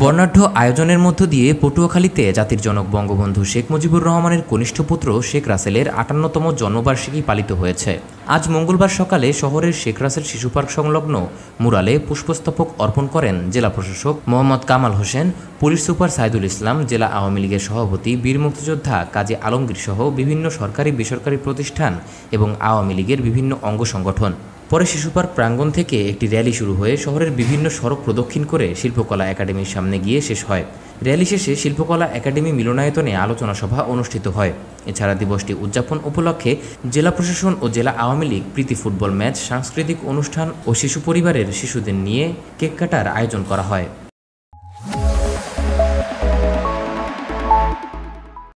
বর্ণাঢ্য আয়োজনের মধ্য দিয়ে পটুয়াখালীতে জাতির জনক বঙ্গবন্ধু শেখ মুজিবুর রহমানের কনিষ্ঠ পুত্র শেখ রাসেলের আটান্নতম জন্মবার্ষিকী পালিত হয়েছে আজ মঙ্গলবার সকালে শহরের শেখ রাসেল শিশু পার্ক সংলগ্ন মুরালে পুষ্পস্তপক অর্পণ করেন জেলা প্রশাসক মোহাম্মদ কামাল হোসেন পুলিশ সুপার সাইদুল ইসলাম জেলা আওয়ামী লীগের সভাপতি বীর মুক্তিযোদ্ধা কাজী আলমগীর সহ বিভিন্ন সরকারি বেসরকারি প্রতিষ্ঠান এবং আওয়ামী লীগের বিভিন্ন অঙ্গ সংগঠন পরে শিশু পার্ক প্রাঙ্গণ থেকে একটি র্যালি শুরু হয়ে শহরের বিভিন্ন সড়ক প্রদক্ষিণ করে শিল্পকলা একাডেমির সামনে গিয়ে শেষ হয় র্যালি শেষে শিল্পকলা একাডেমি মিলনায়তনে আলোচনা সভা অনুষ্ঠিত হয় এছাড়া দিবসটি উদযাপন উপলক্ষে জেলা প্রশাসন ও জেলা আওয়ামী লীগ প্রীতি ফুটবল ম্যাচ সাংস্কৃতিক অনুষ্ঠান ও শিশু পরিবারের শিশুদের নিয়ে কেক কাটার আয়োজন করা হয়